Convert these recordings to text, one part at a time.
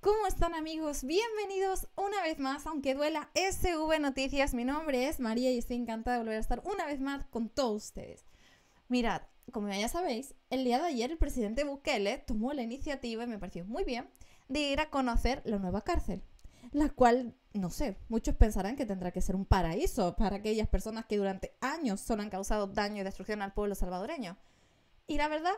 ¿Cómo están amigos? Bienvenidos una vez más, aunque duela SV Noticias. Mi nombre es María y estoy encantada de volver a estar una vez más con todos ustedes. Mirad, como ya sabéis, el día de ayer el presidente Bukele tomó la iniciativa, y me pareció muy bien, de ir a conocer la nueva cárcel, la cual, no sé, muchos pensarán que tendrá que ser un paraíso para aquellas personas que durante años solo han causado daño y destrucción al pueblo salvadoreño. Y la verdad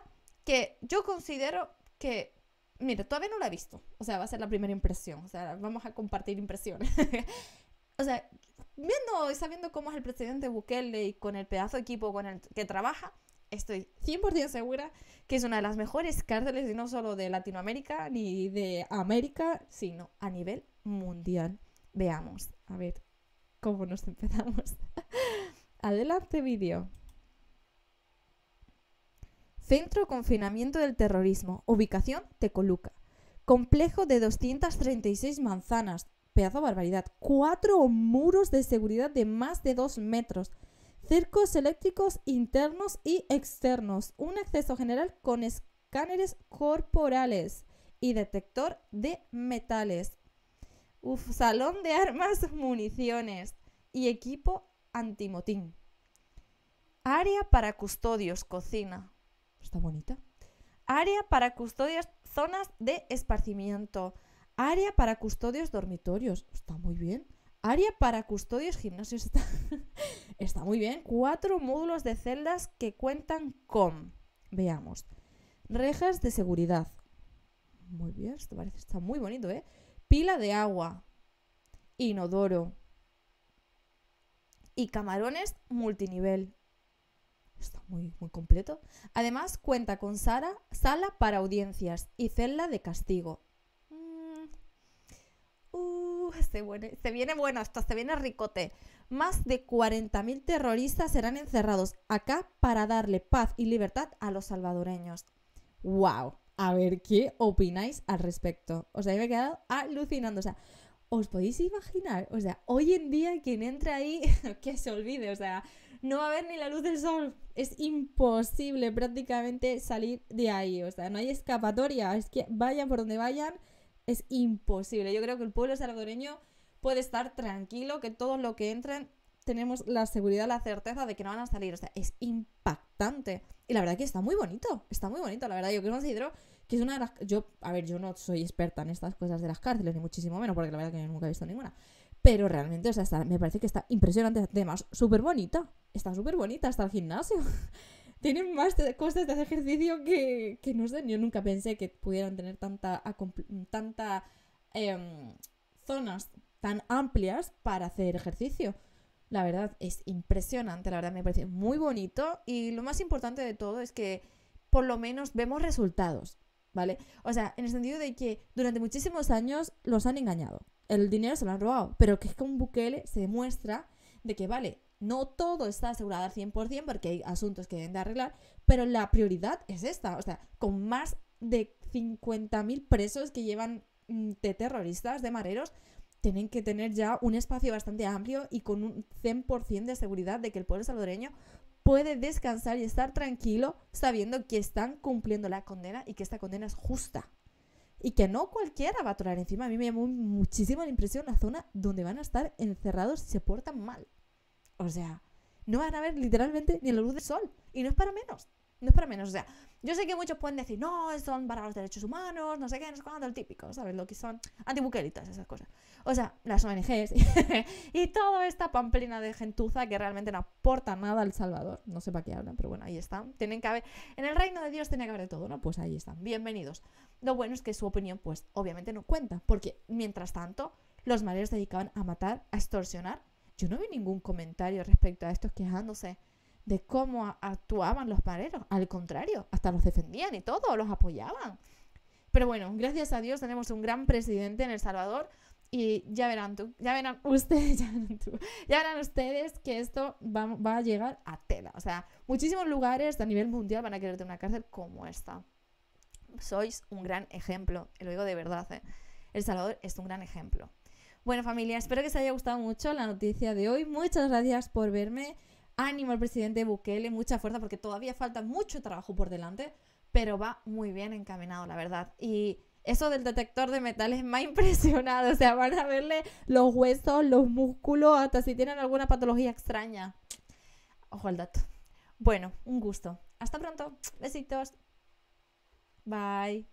que yo considero que mira, todavía no la he visto. O sea, va a ser la primera impresión. O sea, vamos a compartir impresiones. o sea, viendo y sabiendo cómo es el presidente Bukele y con el pedazo de equipo con el que trabaja, estoy 100% segura que es una de las mejores cárceles, y no solo de Latinoamérica ni de América, sino a nivel mundial. Veamos, a ver cómo nos empezamos. Adelante, vídeo. Centro Confinamiento del Terrorismo, ubicación Tecoluca. Complejo de 236 manzanas, pedazo barbaridad, cuatro muros de seguridad de más de dos metros, cercos eléctricos internos y externos, un acceso general con escáneres corporales y detector de metales. Uf, salón de armas, municiones y equipo antimotín. Área para custodios, cocina, Está bonita. Área para custodias, zonas de esparcimiento. Área para custodios dormitorios. Está muy bien. Área para custodios gimnasios. Está, muy bien. Cuatro módulos de celdas que cuentan con. Veamos. Rejas de seguridad. Muy bien, esto parece está muy bonito, ¿eh? Pila de agua. Inodoro. Y camarones multinivel está muy, muy completo. Además, cuenta con Sara, sala para audiencias y celda de castigo. Mm. Uh, se, viene, bueno, esto se viene ricote. Más de 40.000 terroristas serán encerrados acá para darle paz y libertad a los salvadoreños. ¡Wow! A ver qué opináis al respecto. Os sea, he quedado alucinando. O sea, ¿os podéis imaginar? O sea, hoy en día quien entra ahí, que se olvide, o sea, no va a haber ni la luz del sol. Es imposible prácticamente salir de ahí. O sea, no hay escapatoria. Es que vayan por donde vayan, es imposible. Yo creo que el pueblo salvadoreño puede estar tranquilo, que todos los que entren tenemos la seguridad, la certeza de que no van a salir. O sea, es impactante. Y la verdad que está muy bonito. Está muy bonito, la verdad. Yo considero que es una de las... Yo, a ver, yo no soy experta en estas cosas de las cárceles, ni muchísimo menos, porque la verdad que nunca he visto ninguna. Pero realmente, o me parece que está impresionante. Además, súper bonita. Está súper bonita hasta el gimnasio. Tienen más cosas de hacer ejercicio que, no sé. Yo nunca pensé que pudieran tener tanta, tanta em, zonas tan amplias para hacer ejercicio. La verdad es impresionante, la verdad me parece muy bonito y lo más importante de todo es que por lo menos vemos resultados. ¿vale? O sea, en el sentido de que durante muchísimos años los han engañado. El dinero se lo han robado. Pero que es como un Bukele se demuestra de que, vale, no todo está asegurado al 100% porque hay asuntos que deben de arreglar, pero la prioridad es esta. O sea, con más de 50.000 presos que llevan mm, de terroristas, de mareros, tienen que tener ya un espacio bastante amplio y con un 100% de seguridad de que el pueblo salvadoreño puede descansar y estar tranquilo sabiendo que están cumpliendo la condena y que esta condena es justa. Y que no cualquiera va a atorar encima. A mí me llamó muchísimo la impresión la zona donde van a estar encerrados si se portan mal. O sea, no van a ver literalmente ni la luz del sol. Y no es para menos no es para menos. O sea, yo sé que muchos pueden decir, no, son para los derechos humanos, no sé qué, no sé cuándo, el típico, ¿sabes? Lo que son antibuqueritas esas cosas. O sea, las ONGs y toda esta pamplina de gentuza que realmente no aporta nada al Salvador. No sé para qué hablan, pero bueno, ahí están. Tienen que haber, en el reino de Dios tiene que haber de todo, ¿no? Pues ahí están, bienvenidos. Lo bueno es que su opinión, pues obviamente no cuenta, porque mientras tanto, los maleros dedicaban a matar, a extorsionar. Yo no vi ningún comentario respecto a estos quejándose de cómo actuaban los pareros. Al contrario, hasta los defendían y todo, los apoyaban. Pero bueno, gracias a Dios tenemos un gran presidente en El Salvador y ya verán tú, ya verán ustedes, ya verán, ustedes que esto va, a llegar a tela. O sea, muchísimos lugares a nivel mundial van a querer tener una cárcel como esta. Sois un gran ejemplo, lo digo de verdad. ¿eh? El Salvador es un gran ejemplo. Bueno familia, espero que os haya gustado mucho la noticia de hoy. Muchas gracias por verme ánimo al presidente Bukele, mucha fuerza, porque todavía falta mucho trabajo por delante, pero va muy bien encaminado, la verdad. Y eso del detector de metales me ha impresionado. O sea, van a verle los huesos, los músculos, hasta si tienen alguna patología extraña. Ojo al dato. Bueno, un gusto. Hasta pronto. Besitos. Bye.